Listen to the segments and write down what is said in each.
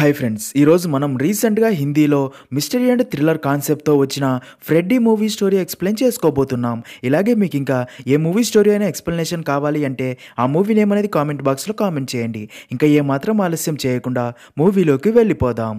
hi friends ఈరోజు మనం రీసెంట్గా హిందీలో మిస్టరీ అండ్ థ్రిల్లర్ కాన్సెప్ట్తో వచ్చిన ఫ్రెడ్డీ మూవీ స్టోరీ ఎక్స్ప్లెయిన్ చేసుకోబోతున్నాం ఇలాగే మీకు ఇంకా ఏ మూవీ స్టోరీ అయినా ఎక్స్ప్లెనేషన్ కావాలి అంటే ఆ మూవీ నేమ్ అనేది కామెంట్ బాక్స్లో కామెంట్ చేయండి ఇంకా ఏమాత్రం ఆలస్యం చేయకుండా మూవీలోకి వెళ్ళిపోదాం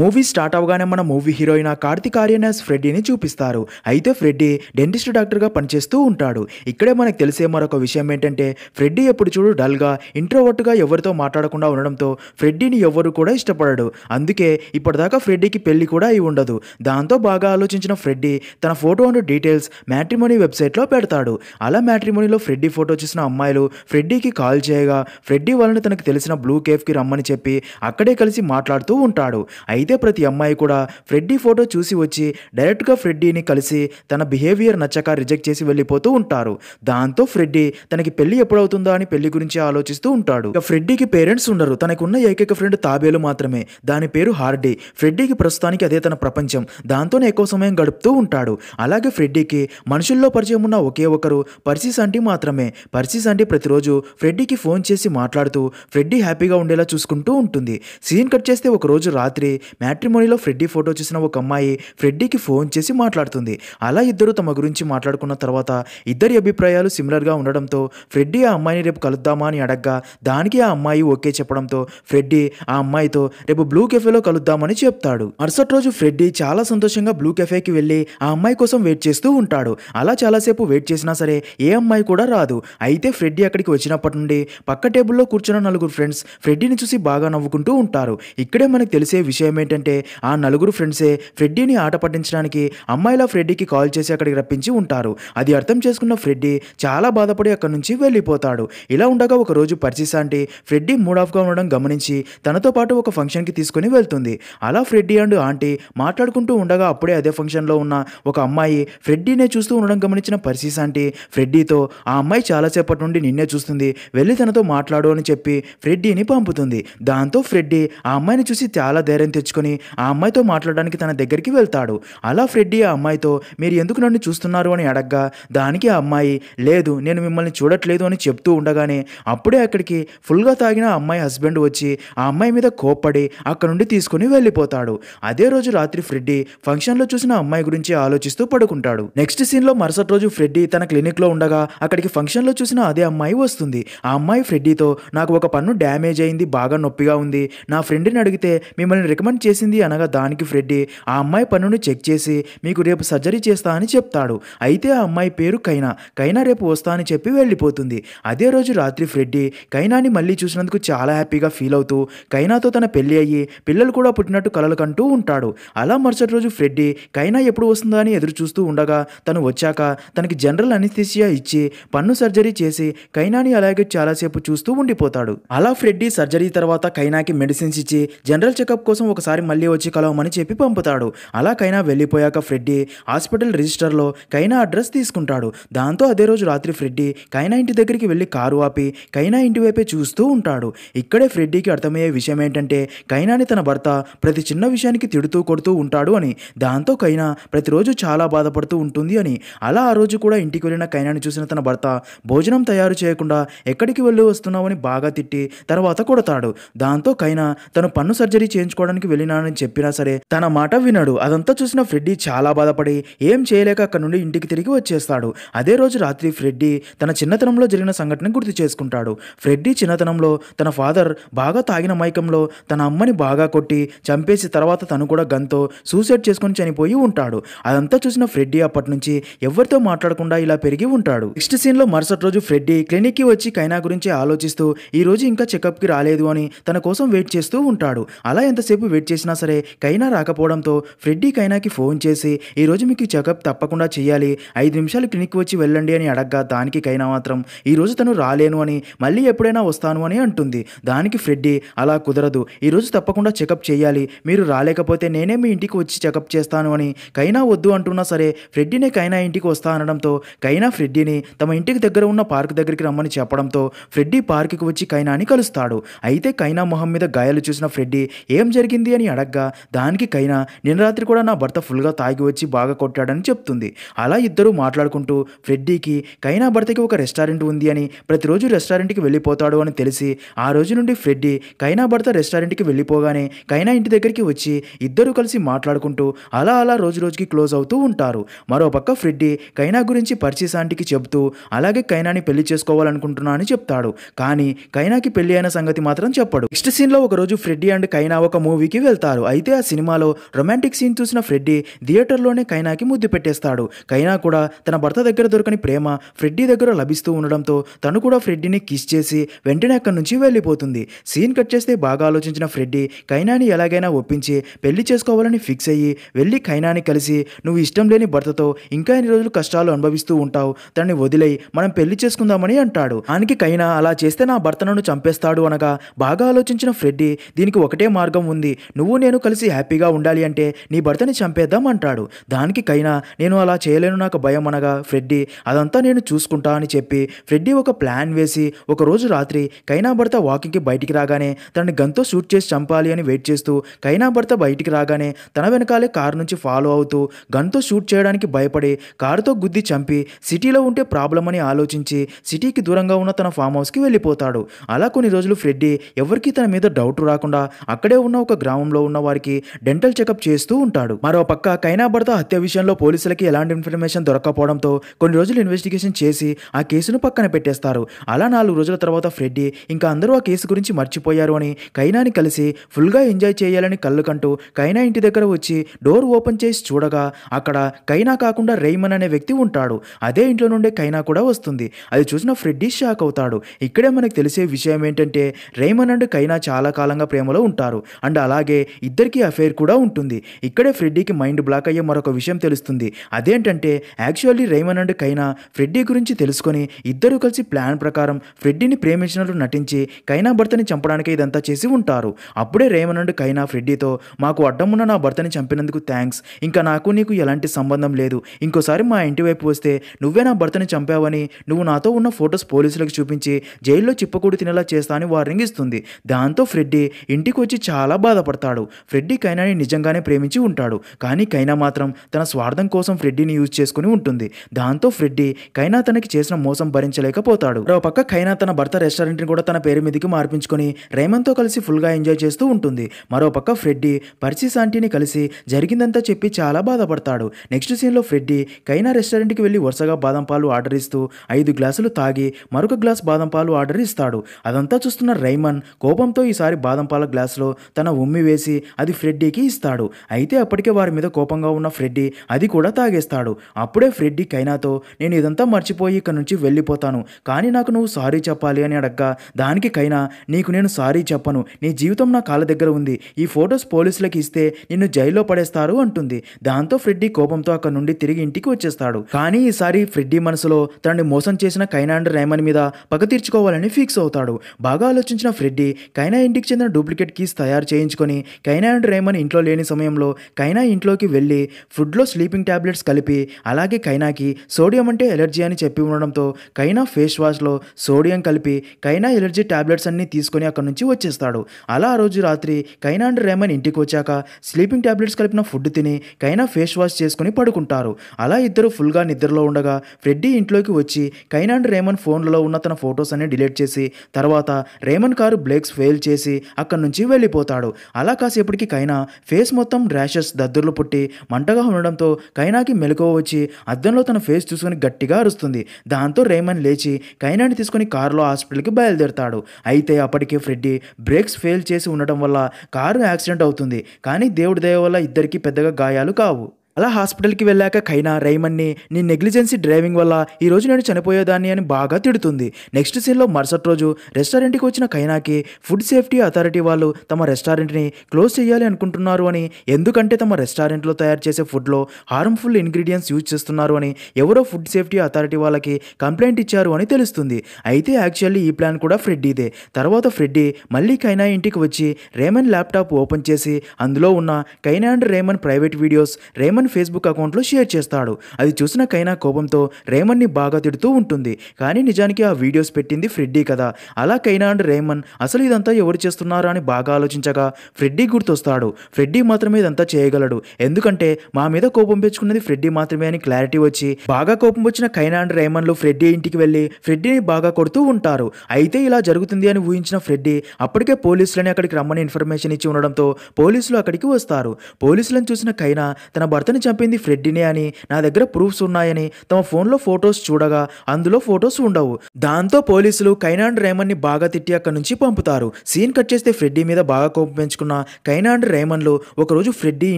మూవీ స్టార్ట్ అవగానే మన మూవీ హీరోయిన్ కార్తిక్ ఆర్యన్ ఫ్రెడ్డీని చూపిస్తారు అయితే ఫ్రెడ్డీ డెంటిస్ట్ డాక్టర్గా పనిచేస్తూ ఉంటాడు ఇక్కడే మనకు తెలిసే మరొక విషయం ఏంటంటే ఫ్రెడ్డీ ఎప్పుడు చూడు డల్గా ఇంట్రోవర్ట్గా ఎవరితో మాట్లాడకుండా ఉండడంతో ఫ్రెడ్డీని ఎవరు కూడా ఇష్టపడడు అందుకే ఇప్పటిదాకా ఫ్రెడ్డీకి పెళ్లి కూడా అయి ఉండదు దాంతో బాగా ఆలోచించిన ఫ్రెడ్డీ తన ఫోటో అండ్ డీటెయిల్స్ మ్యాట్రిమోనీ వెబ్సైట్లో పెడతాడు అలా మ్యాట్రిమోనీలో ఫ్రెడ్డీ ఫోటో చూసిన అమ్మాయిలు ఫ్రెడ్డీకి కాల్ చేయగా ఫ్రెడ్డీ వాళ్ళని తనకు తెలిసిన బ్లూ కేఫ్కి రమ్మని చెప్పి అక్కడే కలిసి మాట్లాడుతూ ఉంటాడు అయితే అయితే ప్రతి అమ్మాయి కూడా ఫ్రెడ్డీ ఫోటో చూసి వచ్చి డైరెక్ట్గా ఫ్రెడ్డీని కలిసి తన బిహేవియర్ నచ్చక రిజెక్ట్ చేసి వెళ్ళిపోతూ ఉంటారు దాంతో ఫ్రెడ్డీ తనకి పెళ్లి ఎప్పుడవుతుందా అని పెళ్లి గురించి ఆలోచిస్తూ ఉంటాడు ఇక ఫ్రెడ్డీకి పేరెంట్స్ ఉండరు తనకున్న ఏకైక ఫ్రెండ్ తాబేలు మాత్రమే దాని పేరు హార్డీ ఫ్రెడ్డీకి ప్రస్తుతానికి అదే తన ప్రపంచం దాంతోనే ఎక్కువ సమయం గడుపుతూ ఉంటాడు అలాగే ఫ్రెడ్డీకి మనుషుల్లో పరిచయం ఉన్న ఒకే ఒకరు పర్సీస్ సంటి మాత్రమే పర్సీస్ సంటి ప్రతిరోజు ఫ్రెడ్డీకి ఫోన్ చేసి మాట్లాడుతూ ఫ్రెడ్డీ హ్యాపీగా ఉండేలా చూసుకుంటూ ఉంటుంది సీన్ కట్ చేస్తే ఒకరోజు రాత్రి మ్యాట్రిమోనీలో ఫ్రెడ్డీ ఫోటో చూసిన ఒక అమ్మాయి ఫ్రెడ్డీకి ఫోన్ చేసి మాట్లాడుతుంది అలా ఇద్దరు తమ గురించి మాట్లాడుకున్న తర్వాత ఇద్దరి అభిప్రాయాలు సిమిలర్గా ఉండడంతో ఫ్రెడ్డీ ఆ అమ్మాయిని రేపు కలుద్దామా అని అడగ్గా దానికి ఆ అమ్మాయి ఓకే చెప్పడంతో ఫ్రెడ్డీ ఆ అమ్మాయితో రేపు బ్లూ కెఫేలో కలుద్దామని చెప్తాడు మరుసటి రోజు ఫ్రెడ్డీ చాలా సంతోషంగా బ్లూ కెఫేకి వెళ్ళి ఆ అమ్మాయి కోసం వెయిట్ చేస్తూ ఉంటాడు అలా చాలాసేపు వెయిట్ చేసినా సరే ఏ అమ్మాయి కూడా రాదు అయితే ఫ్రెడ్డీ అక్కడికి వచ్చినప్పటి నుండి పక్క టేబుల్లో కూర్చున్న నలుగురు ఫ్రెండ్స్ ఫ్రెడ్డీని చూసి బాగా నవ్వుకుంటూ ఉంటారు ఇక్కడే మనకు తెలిసే విషయమే ఏంటంటే ఆ నలుగురు ఫ్రెండ్సే ఫ్రెడ్డీని ఆట పట్టించడానికి అమ్మాయిలా ఫ్రెడ్డీకి కాల్ చేసి అక్కడికి రప్పించి ఉంటారు అది అర్థం చేసుకున్న ఫ్రెడ్డీ చాలా బాధపడి అక్కడి నుంచి వెళ్ళిపోతాడు ఇలా ఉండగా రోజు పర్చిస్ ఆంటీ ఫ్రెడ్డీ మూడ్ ఆఫ్గా ఉండడం గమనించి తనతో పాటు ఒక ఫంక్షన్కి తీసుకుని వెళ్తుంది అలా ఫ్రెడ్డీ అండ్ ఆంటీ మాట్లాడుకుంటూ ఉండగా అప్పుడే అదే ఫంక్షన్లో ఉన్న ఒక అమ్మాయి ఫ్రెడ్డీనే చూస్తూ ఉండడం గమనించిన పర్సీస్ ఆంటీ ఫ్రెడ్డీతో ఆ అమ్మాయి చాలాసేపటి నుండి నిన్నే చూస్తుంది వెళ్ళి తనతో మాట్లాడు అని చెప్పి ఫ్రెడ్డీని పంపుతుంది దాంతో ఫ్రెడ్డీ ఆ అమ్మాయిని చూసి చాలా ధైర్యం తెచ్చుకుంటుంది తెచ్చుకొని ఆ అమ్మాయితో మాట్లాడడానికి తన దగ్గరికి వెళ్తాడు అలా ఫ్రెడ్డి ఆ అమ్మాయితో మీరు ఎందుకు నన్ను చూస్తున్నారు అని అడగ్గా దానికి ఆ అమ్మాయి లేదు నేను మిమ్మల్ని చూడట్లేదు అని చెప్తూ ఉండగానే అప్పుడే అక్కడికి ఫుల్గా తాగిన అమ్మాయి హస్బెండ్ వచ్చి ఆ అమ్మాయి మీద కోప్పడి అక్కడ నుండి తీసుకుని వెళ్ళిపోతాడు అదే రోజు రాత్రి ఫ్రెడ్డి ఫంక్షన్లో చూసిన అమ్మాయి గురించి ఆలోచిస్తూ పడుకుంటాడు నెక్స్ట్ సీన్లో మరుసటి రోజు ఫ్రెడ్డీ తన క్లినిక్లో ఉండగా అక్కడికి ఫంక్షన్లో చూసిన అదే అమ్మాయి వస్తుంది ఆ అమ్మాయి ఫ్రెడ్డీతో నాకు ఒక పన్ను డ్యామేజ్ అయింది బాగా నొప్పిగా ఉంది నా ఫ్రెండ్ని అడిగితే మిమ్మల్ని రికమెండ్ పని చేసింది అనగా దానికి ఫ్రెడ్డి ఆ అమ్మాయి పనును చెక్ చేసి మీకు రేపు సర్జరీ చేస్తా అని చెప్తాడు అయితే ఆ అమ్మాయి పేరు కైనా కైనా రేపు వస్తా అని చెప్పి వెళ్ళిపోతుంది అదే రోజు రాత్రి ఫ్రెడ్డి కైనాని మళ్ళీ చూసినందుకు చాలా హ్యాపీగా ఫీల్ అవుతూ కైనాతో తన పెళ్లి అయ్యి పిల్లలు కూడా పుట్టినట్టు కలలు కంటూ ఉంటాడు అలా మరుసటి రోజు ఫ్రెడ్డీ కైనా ఎప్పుడు వస్తుందా అని ఎదురు చూస్తూ ఉండగా తను వచ్చాక తనకి జనరల్ అనిస్థిసియా ఇచ్చి పన్ను సర్జరీ చేసి కైనాని అలాగే చాలాసేపు చూస్తూ ఉండిపోతాడు అలా ఫ్రెడ్డి సర్జరీ తర్వాత కైనాకి మెడిసిన్స్ ఇచ్చి జనరల్ చెకప్ కోసం ఒక ఒకసారి మళ్ళీ వచ్చి కలవమని చెప్పి పంపుతాడు అలా కైనా వెళ్ళిపోయాక ఫ్రెడ్డీ హాస్పిటల్ రిజిస్టర్లో కైనా అడ్రస్ తీసుకుంటాడు దాంతో అదే రోజు రాత్రి ఫ్రెడ్డి కైనా ఇంటి దగ్గరికి వెళ్ళి కారు ఆపి కైనా ఇంటి వైపే చూస్తూ ఉంటాడు ఇక్కడే ఫ్రెడ్డీకి అర్థమయ్యే విషయం ఏంటంటే కైనాని తన భర్త ప్రతి చిన్న విషయానికి తిడుతూ కొడుతూ ఉంటాడు అని దాంతో కైనా ప్రతిరోజు చాలా బాధపడుతూ ఉంటుంది అని అలా ఆ రోజు కూడా ఇంటికి వెళ్ళిన కైనాని చూసిన తన భర్త భోజనం తయారు చేయకుండా ఎక్కడికి వెళ్ళి వస్తున్నావని బాగా తిట్టి తర్వాత కొడతాడు దాంతో కైనా తను పన్ను సర్జరీ చేయించుకోవడానికి వెళ్ళినానని చెప్పినా సరే తన మాట వినడు అదంతా చూసిన ఫ్రెడ్డీ చాలా బాధపడి ఏం చేయలేక అక్కడ నుండి ఇంటికి తిరిగి వచ్చేస్తాడు అదే రోజు రాత్రి ఫ్రెడ్డి తన చిన్నతనంలో జరిగిన సంఘటన గుర్తు చేసుకుంటాడు ఫ్రెడ్డీ చిన్నతనంలో తన ఫాదర్ బాగా తాగిన మైకంలో తన అమ్మని బాగా కొట్టి చంపేసి తర్వాత తను కూడా గంతో సూసైడ్ చేసుకుని చనిపోయి ఉంటాడు అదంతా చూసిన ఫ్రెడ్డీ అప్పటి నుంచి ఎవరితో మాట్లాడకుండా ఇలా పెరిగి ఉంటాడు నెక్స్ట్ లో మరుసటి రోజు ఫ్రెడ్డీ కి వచ్చి కైనా గురించి ఆలోచిస్తూ ఈ రోజు ఇంకా చెకప్ కి రాలేదు అని తన కోసం వెయిట్ చేస్తూ ఉంటాడు అలా ఎంతసేపు వెయిట్ వెయిట్ చేసినా సరే కైనా రాకపోవడంతో ఫ్రెడ్డీ కైనాకి ఫోన్ చేసి ఈరోజు మీకు చెకప్ తప్పకుండా చేయాలి ఐదు నిమిషాలు క్లినిక్ వచ్చి వెళ్ళండి అని అడగ్గా దానికి కైనా మాత్రం ఈరోజు తను రాలేను అని మళ్ళీ ఎప్పుడైనా వస్తాను అని అంటుంది దానికి ఫ్రెడ్డీ అలా కుదరదు ఈరోజు తప్పకుండా చెకప్ చేయాలి మీరు రాలేకపోతే నేనే మీ ఇంటికి వచ్చి చెకప్ చేస్తాను అని కైనా వద్దు అంటున్నా సరే ఫ్రెడ్డీనే కైనా ఇంటికి వస్తా అనడంతో కైనా ఫ్రెడ్డీని తమ ఇంటికి దగ్గర ఉన్న పార్క్ దగ్గరికి రమ్మని చెప్పడంతో ఫ్రెడ్డీ పార్క్కి వచ్చి కైనాని కలుస్తాడు అయితే కైనా మొహం మీద గాయాలు చూసిన ఫ్రెడ్డీ ఏం జరిగింది అని అడగ్గా దానికి కైనా నిన్న రాత్రి కూడా నా భర్త ఫుల్గా తాగి వచ్చి బాగా కొట్టాడని చెప్తుంది అలా ఇద్దరూ మాట్లాడుకుంటూ ఫ్రెడ్డీకి కైనా భర్తకి ఒక రెస్టారెంట్ ఉంది అని ప్రతిరోజు రెస్టారెంట్కి వెళ్ళిపోతాడు అని తెలిసి ఆ రోజు నుండి ఫ్రెడ్డీ కైనా భర్త రెస్టారెంట్కి వెళ్ళిపోగానే కైనా ఇంటి దగ్గరికి వచ్చి ఇద్దరూ కలిసి మాట్లాడుకుంటూ అలా అలా రోజు రోజుకి క్లోజ్ అవుతూ ఉంటారు మరోపక్క ఫ్రెడ్డీ కైనా గురించి పరిచీస్ ఆంటీకి చెబుతూ అలాగే కైనాని పెళ్లి చేసుకోవాలనుకుంటున్నా అని చెప్తాడు కానీ కైనాకి పెళ్లి అయిన సంగతి మాత్రం చెప్పాడు నెక్స్ట్ సీన్లో ఒకరోజు ఫ్రెడ్డీ అండ్ కైనా ఒక మూవీకి వెళ్తారు అయితే ఆ సినిమాలో రొమాంటిక్ సీన్ చూసిన ఫ్రెడ్డీ థియేటర్లోనే కైనాకి ముద్దు పెట్టేస్తాడు కైనా కూడా తన భర్త దగ్గర దొరకని ప్రేమ ఫ్రెడ్డీ దగ్గర లభిస్తూ ఉండడంతో తను కూడా ఫ్రెడ్డిని కిస్ చేసి వెంటనే అక్కడి నుంచి వెళ్ళిపోతుంది సీన్ కట్ చేస్తే బాగా ఆలోచించిన ఫ్రెడ్డి కైనాని ఎలాగైనా ఒప్పించి పెళ్లి చేసుకోవాలని ఫిక్స్ అయ్యి వెళ్ళి కైనాని కలిసి నువ్వు ఇష్టం లేని భర్తతో ఇంకా ఎన్ని రోజులు కష్టాలు అనుభవిస్తూ ఉంటావు తనని వదిలేయి మనం పెళ్లి చేసుకుందామని అంటాడు ఆనికి కైనా అలా చేస్తే నా భర్త నన్ను చంపేస్తాడు అనగా బాగా ఆలోచించిన ఫ్రెడ్డి దీనికి ఒకటే మార్గం ఉంది నువ్వు నేను కలిసి హ్యాపీగా ఉండాలి అంటే నీ భర్తని చంపేద్దాం అంటాడు దానికి కైనా నేను అలా చేయలేను నాకు భయం అనగా ఫ్రెడ్డీ అదంతా నేను చూసుకుంటా అని చెప్పి ఫ్రెడ్డీ ఒక ప్లాన్ వేసి ఒకరోజు రాత్రి కైనా భర్త వాకింగ్కి బయటికి రాగానే తనని గన్తో షూట్ చేసి చంపాలి అని వెయిట్ చేస్తూ కైనా భర్త బయటికి రాగానే తన వెనకాలే కారు నుంచి ఫాలో అవుతూ గన్తో షూట్ చేయడానికి భయపడి కారుతో గుద్ది చంపి సిటీలో ఉంటే ప్రాబ్లం అని ఆలోచించి సిటీకి దూరంగా ఉన్న తన ఫామ్ హౌస్కి వెళ్ళిపోతాడు అలా కొన్ని రోజులు ఫ్రెడ్డీ ఎవరికీ తన మీద డౌట్ రాకుండా అక్కడే ఉన్న ఒక గ్రౌండ్ గ్రామంలో ఉన్న వారికి డెంటల్ చెకప్ చేస్తూ ఉంటాడు మరో పక్క కైనా భర్త హత్య విషయంలో పోలీసులకి ఎలాంటి ఇన్ఫర్మేషన్ దొరకకపోవడంతో కొన్ని రోజులు ఇన్వెస్టిగేషన్ చేసి ఆ కేసును పక్కన పెట్టేస్తారు అలా నాలుగు రోజుల తర్వాత ఫ్రెడ్డి ఇంకా అందరూ ఆ కేసు గురించి మర్చిపోయారు అని కైనాని కలిసి ఫుల్గా ఎంజాయ్ చేయాలని కంటూ కైనా ఇంటి దగ్గర వచ్చి డోర్ ఓపెన్ చేసి చూడగా అక్కడ కైనా కాకుండా రైమన్ అనే వ్యక్తి ఉంటాడు అదే ఇంట్లో నుండే కైనా కూడా వస్తుంది అది చూసిన ఫ్రెడ్డీ షాక్ అవుతాడు ఇక్కడే మనకు తెలిసే విషయం ఏంటంటే రైమన్ అండ్ కైనా చాలా కాలంగా ప్రేమలో ఉంటారు అండ్ అలా అలాగే ఇద్దరికి అఫేర్ కూడా ఉంటుంది ఇక్కడే ఫ్రెడ్డీకి మైండ్ బ్లాక్ అయ్యే మరొక విషయం తెలుస్తుంది అదేంటంటే actually Raymon and Kaina Freddy గురించి తెలుసుకొని ఇద్దరు కలిసి ప్లాన్ ప్రకారం ఫ్రెడ్డీని ప్రేమించినట్లు నటించి కైనా భర్తని చంపడానికి ఇదంతా చేసి ఉంటారు అప్పుడే రేమన్ అండ్ కైనా ఫ్రెడ్డీతో మాకు అడ్డమున్న నా భర్తని చంపినందుకు థ్యాంక్స్ ఇంకా నాకు నీకు ఎలాంటి సంబంధం లేదు ఇంకోసారి మా ఇంటి వైపు వస్తే నువ్వే నా భర్తని చంపావని నువ్వు నాతో ఉన్న ఫొటోస్ పోలీసులకు చూపించి జైల్లో చిప్పకూడి తినేలా చేస్తా అని వార్నింగ్ ఇస్తుంది దాంతో ఫ్రెడ్డీ ఇంటికి వచ్చి చాలా బాధపడతాడు ఇష్టపడతాడు ఫ్రెడ్డీ కైనాని నిజంగానే ప్రేమించి ఉంటాడు కానీ కైనా మాత్రం తన స్వార్థం కోసం ఫ్రెడ్డీని యూజ్ చేసుకుని ఉంటుంది దాంతో ఫ్రెడ్డీ కైనా తనకి చేసిన మోసం భరించలేకపోతాడు పక్క కైనా తన భర్త రెస్టారెంట్ని కూడా తన పేరు మీదకి మార్పించుకొని రేమన్తో కలిసి ఫుల్గా ఎంజాయ్ చేస్తూ ఉంటుంది మరోపక్క ఫ్రెడ్డీ పర్సీ శాంటీని కలిసి జరిగిందంతా చెప్పి చాలా బాధపడతాడు నెక్స్ట్ సీన్లో ఫ్రెడ్డీ కైనా రెస్టారెంట్కి వెళ్ళి వరుసగా బాదం పాలు ఆర్డర్ ఇస్తూ ఐదు గ్లాసులు తాగి మరొక గ్లాస్ బాదం పాలు ఆర్డర్ ఇస్తాడు అదంతా చూస్తున్న రైమన్ కోపంతో ఈసారి బాదం పాల గ్లాసులో తన ఉమ్మి వేసి అది ఫ్రెడ్డీకి ఇస్తాడు అయితే అప్పటికే వారి మీద కోపంగా ఉన్న ఫ్రెడ్డీ అది కూడా తాగేస్తాడు అప్పుడే ఫ్రెడ్డీ కైనాతో నేను ఇదంతా మర్చిపోయి ఇక్కడ నుంచి వెళ్ళిపోతాను కానీ నాకు నువ్వు సారీ చెప్పాలి అని అడగ్గా దానికి కైనా నీకు నేను సారీ చెప్పను నీ జీవితం నా కాళ్ళ దగ్గర ఉంది ఈ ఫొటోస్ పోలీసులకు ఇస్తే నిన్ను జైల్లో పడేస్తారు అంటుంది దాంతో ఫ్రెడ్డీ కోపంతో అక్కడ నుండి తిరిగి ఇంటికి వచ్చేస్తాడు కానీ ఈసారి ఫ్రెడ్డీ మనసులో తనని మోసం చేసిన కైనా అండ్ రేమన్ మీద పగ తీర్చుకోవాలని ఫిక్స్ అవుతాడు బాగా ఆలోచించిన ఫ్రెడ్డీ కైనా ఇంటికి చెందిన డూప్లికేట్ కీస్ తయారు చేయించుకొని తీసుకొని కైనా అండ్ రేమన్ ఇంట్లో లేని సమయంలో కైనా ఇంట్లోకి వెళ్ళి ఫుడ్లో స్లీపింగ్ ట్యాబ్లెట్స్ కలిపి అలాగే కైనాకి సోడియం అంటే ఎలర్జీ అని చెప్పి ఉండడంతో కైనా ఫేస్ వాష్లో సోడియం కలిపి కైనా ఎలర్జీ ట్యాబ్లెట్స్ అన్నీ తీసుకొని అక్కడి నుంచి వచ్చేస్తాడు అలా ఆ రోజు రాత్రి కైనా అండ్ రేమన్ ఇంటికి వచ్చాక స్లీపింగ్ ట్యాబ్లెట్స్ కలిపిన ఫుడ్ తిని కైనా ఫేస్ వాష్ చేసుకుని పడుకుంటారు అలా ఇద్దరు ఫుల్గా నిద్రలో ఉండగా ఫ్రెడ్డీ ఇంట్లోకి వచ్చి కైనా అండ్ రేమన్ ఫోన్లలో ఉన్న తన ఫొటోస్ అన్ని డిలీట్ చేసి తర్వాత రేమన్ కారు బ్లేక్స్ ఫెయిల్ చేసి అక్కడి నుంచి వెళ్ళిపోతాడు అలా కాసేపటికి కైనా ఫేస్ మొత్తం ర్యాషెస్ దద్దుర్లు పుట్టి మంటగా ఉండడంతో కైనాకి మెలకువ వచ్చి అద్దంలో తన ఫేస్ చూసుకుని గట్టిగా అరుస్తుంది దాంతో రేమన్ లేచి కైనాని తీసుకుని కారులో హాస్పిటల్కి బయలుదేరతాడు అయితే అప్పటికే ఫ్రెడ్డీ బ్రేక్స్ ఫెయిల్ చేసి ఉండటం వల్ల కారు యాక్సిడెంట్ అవుతుంది కానీ దేవుడి దయ వల్ల ఇద్దరికీ పెద్దగా గాయాలు కావు అలా హాస్పిటల్కి వెళ్ళాక కైనా రైమన్ని నీ నెగ్లిజెన్సీ డ్రైవింగ్ వల్ల ఈ రోజు నేను చనిపోయేదాన్ని అని బాగా తిడుతుంది నెక్స్ట్ సీన్లో మరుసటి రోజు రెస్టారెంట్కి వచ్చిన కైనాకి ఫుడ్ సేఫ్టీ అథారిటీ వాళ్ళు తమ రెస్టారెంట్ని క్లోజ్ చేయాలి అనుకుంటున్నారు అని ఎందుకంటే తమ రెస్టారెంట్లో తయారు చేసే ఫుడ్లో హార్మ్ఫుల్ ఇంగ్రీడియంట్స్ యూజ్ చేస్తున్నారు అని ఎవరో ఫుడ్ సేఫ్టీ అథారిటీ వాళ్ళకి కంప్లైంట్ ఇచ్చారు అని తెలుస్తుంది అయితే యాక్చువల్లీ ఈ ప్లాన్ కూడా ఫ్రెడ్డీదే తర్వాత ఫ్రెడ్డీ మళ్ళీ కైనా ఇంటికి వచ్చి రేమన్ ల్యాప్టాప్ ఓపెన్ చేసి అందులో ఉన్న Kaina and Raymon private videos Raymon Raymon Facebook అకౌంట్లో షేర్ చేస్తాడు అది చూసిన కైనా కోపంతో రేమన్ని బాగా తిడుతూ ఉంటుంది కానీ నిజానికి ఆ వీడియోస్ పెట్టింది ఫ్రెడ్డీ కదా అలా కైనా అండ్ రేమన్ అసలు ఇదంతా ఎవరు చేస్తున్నారా అని బాగా ఆలోచించగా ఫ్రెడ్డీ గుర్తొస్తాడు ఫ్రెడ్డీ మాత్రమే ఇదంతా చేయగలడు ఎందుకంటే మా మీద కోపం పెంచుకున్నది ఫ్రెడ్డీ మాత్రమే అని క్లారిటీ వచ్చి బాగా కోపం వచ్చిన కైనా అండ్ రేమన్లు ఫ్రెడ్డీ ఇంటికి వెళ్ళి ఫ్రెడ్డీని బాగా కొడుతూ ఉంటారు అయితే ఇలా జరుగుతుంది అని ఊహించిన ఫ్రెడ్డీ అప్పటికే పోలీసులని అక్కడికి రమ్మని ఇన్ఫర్మేషన్ ఇచ్చి ఉండడంతో పోలీసులు అక్కడికి వస్తారు పోలీసులను చూసిన కైనా తన భర్త అతను చంపింది ఫ్రెడ్డినే అని నా దగ్గర ప్రూఫ్స్ ఉన్నాయని తమ ఫోన్లో ఫొటోస్ చూడగా అందులో ఫొటోస్ ఉండవు దాంతో పోలీసులు కైనాండ్ రేమన్ ని బాగా తిట్టి అక్కడి నుంచి పంపుతారు సీన్ కట్ చేస్తే ఫ్రెడ్డీ మీద బాగా కోపం పెంచుకున్న కైనాండ్ రేమన్లు ఒకరోజు ఫ్రెడ్డీ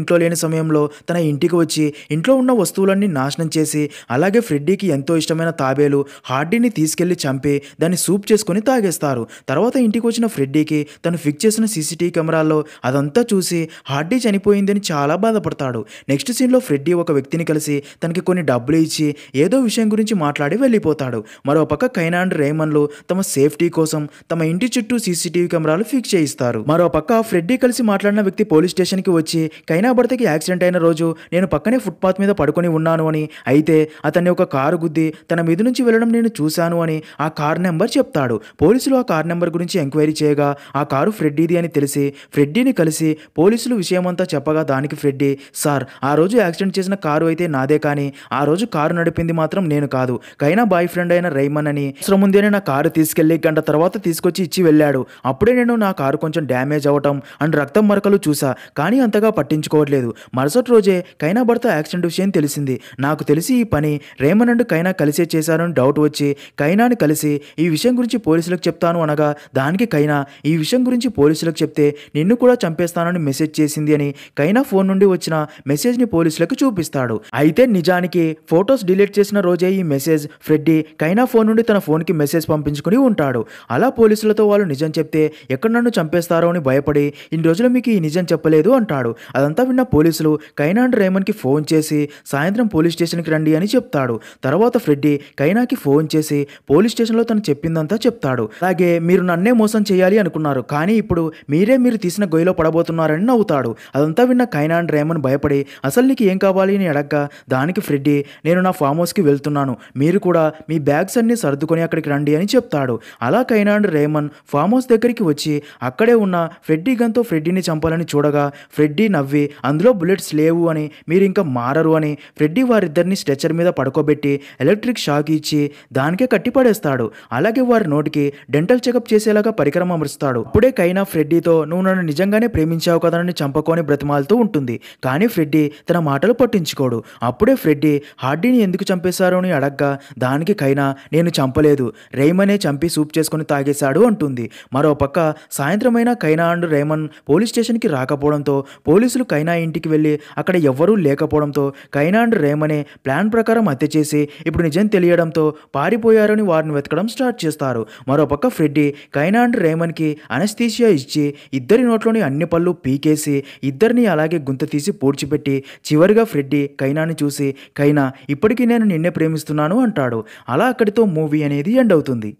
ఇంట్లో లేని సమయంలో తన ఇంటికి వచ్చి ఇంట్లో ఉన్న వస్తువులన్నీ నాశనం చేసి అలాగే ఫ్రెడ్డీకి ఎంతో ఇష్టమైన తాబేలు హార్డీని తీసుకెళ్లి చంపి దాన్ని సూప్ చేసుకుని తాగేస్తారు తర్వాత ఇంటికి వచ్చిన ఫ్రెడ్డీకి తను ఫిక్స్ చేసిన సీసీటీవీ కెమెరాల్లో అదంతా చూసి హార్డీ చనిపోయిందని చాలా బాధపడతాడు నెక్స్ట్ సీన్లో ఫ్రెడ్డీ ఒక వ్యక్తిని కలిసి తనకి కొన్ని డబ్బులు ఇచ్చి ఏదో విషయం గురించి మాట్లాడి వెళ్ళిపోతాడు మరోపక్క కైనాండ్ రేమన్లు తమ సేఫ్టీ కోసం తమ ఇంటి చుట్టూ సీసీటీవీ కెమెరాలు ఫిక్స్ చేయిస్తారు మరోపక్క ఫ్రెడ్డీ కలిసి మాట్లాడిన వ్యక్తి పోలీస్ స్టేషన్కి వచ్చి కైనా భర్తకి యాక్సిడెంట్ అయిన రోజు నేను పక్కనే ఫుట్పాత్ మీద పడుకొని ఉన్నాను అని అయితే అతన్ని ఒక కారు గుద్ది తన మీద నుంచి వెళ్ళడం నేను చూశాను అని ఆ కార్ నెంబర్ చెప్తాడు పోలీసులు ఆ కార్ నెంబర్ గురించి ఎంక్వైరీ చేయగా ఆ కారు ఫ్రెడ్డీది అని తెలిసి ఫ్రెడ్డీని కలిసి పోలీసులు విషయమంతా చెప్పగా దానికి ఫ్రెడ్డీ సార్ ఆ రోజు రోజు యాక్సిడెంట్ చేసిన కారు అయితే నాదే కానీ ఆ రోజు కారు నడిపింది మాత్రం నేను కాదు కైనా బాయ్ ఫ్రెండ్ అయిన రైమన్ అని అవసరం ముందేనే నా కారు తీసుకెళ్లి గంట తర్వాత తీసుకొచ్చి ఇచ్చి వెళ్ళాడు అప్పుడే నేను నా కారు కొంచెం డ్యామేజ్ అవ్వటం అండ్ రక్తం మరకలు చూసా కానీ అంతగా పట్టించుకోవట్లేదు మరుసటి రోజే కైనా భర్త యాక్సిడెంట్ విషయం తెలిసింది నాకు తెలిసి ఈ పని రేమన్ అండ్ కైనా కలిసే చేశారని డౌట్ వచ్చి కైనాని కలిసి ఈ విషయం గురించి పోలీసులకు చెప్తాను అనగా దానికి కైనా ఈ విషయం గురించి పోలీసులకు చెప్తే నిన్ను కూడా చంపేస్తానని మెసేజ్ చేసింది అని కైనా ఫోన్ నుండి వచ్చిన మెసేజ్ని పోలీసు పోలీసులకు చూపిస్తాడు అయితే నిజానికి ఫొటోస్ డిలీట్ చేసిన రోజే ఈ మెసేజ్ ఫ్రెడ్డి కైనా ఫోన్ నుండి తన ఫోన్కి మెసేజ్ పంపించుకుని ఉంటాడు అలా పోలీసులతో వాళ్ళు నిజం చెప్తే ఎక్కడ నన్ను చంపేస్తారో అని భయపడి ఇన్ని రోజులు మీకు ఈ నిజం చెప్పలేదు అంటాడు అదంతా విన్న పోలీసులు కైనా అండ్ రేమన్కి ఫోన్ చేసి సాయంత్రం పోలీస్ స్టేషన్కి రండి అని చెప్తాడు తర్వాత ఫ్రెడ్డి కైనాకి ఫోన్ చేసి పోలీస్ స్టేషన్లో తను చెప్పిందంతా చెప్తాడు అలాగే మీరు నన్నే మోసం చేయాలి అనుకున్నారు కానీ ఇప్పుడు మీరే మీరు తీసిన గొయ్యిలో పడబోతున్నారని నవ్వుతాడు అదంతా విన్న కైనా అండ్ రేమన్ భయపడి అసలు ఫ్యామిలీకి ఏం కావాలి అని అడగ్గా దానికి ఫ్రెడ్డీ నేను నా ఫామ్ హౌస్కి వెళ్తున్నాను మీరు కూడా మీ బ్యాగ్స్ అన్నీ సర్దుకొని అక్కడికి రండి అని చెప్తాడు అలా కైనాండ్ రేమన్ ఫామ్ హౌస్ దగ్గరికి వచ్చి అక్కడే ఉన్న ఫ్రెడ్డీ గన్తో ఫ్రెడ్డీని చంపాలని చూడగా ఫ్రెడ్డీ నవ్వి అందులో బుల్లెట్స్ లేవు అని మీరు ఇంకా మారరు అని ఫ్రెడ్డీ వారిద్దరిని స్ట్రెచర్ మీద పడుకోబెట్టి ఎలక్ట్రిక్ షాక్ ఇచ్చి దానికే కట్టిపడేస్తాడు అలాగే వారి నోటికి డెంటల్ చెకప్ చేసేలాగా పరికరం అమరుస్తాడు అప్పుడే కైనా ఫ్రెడ్డీతో నువ్వు నన్ను నిజంగానే ప్రేమించావు కదా అని చంపకొని బ్రతిమాలతో ఉంటుంది కానీ ఫ్రెడ్డీ తన మాటలు పట్టించుకోడు అప్పుడే ఫ్రెడ్డీ హార్డీని ఎందుకు చంపేశారని అని అడగ్గా దానికి కైనా నేను చంపలేదు రేమనే చంపి సూప్ చేసుకుని తాగేశాడు అంటుంది మరోపక్క సాయంత్రమైన కైనా అండ్ రేమన్ పోలీస్ స్టేషన్కి రాకపోవడంతో పోలీసులు కైనా ఇంటికి వెళ్ళి అక్కడ ఎవ్వరూ లేకపోవడంతో కైనా అండ్ రేమనే ప్లాన్ ప్రకారం హత్య చేసి ఇప్పుడు నిజం తెలియడంతో పారిపోయారని వారిని వెతకడం స్టార్ట్ చేస్తారు మరోపక్క ఫ్రెడ్డీ కైనా అండ్ రేమన్కి అనస్థీషియా ఇచ్చి ఇద్దరి నోట్లోని అన్ని పళ్ళు పీకేసి ఇద్దరిని అలాగే గుంత తీసి పూడ్చిపెట్టి చివరిగా ఫ్రెడ్డీ కైనాని చూసి కైనా ఇప్పటికీ నేను నిన్నే ప్రేమిస్తున్నాను అంటాడు అలా అక్కడితో మూవీ అనేది ఎండ్ అవుతుంది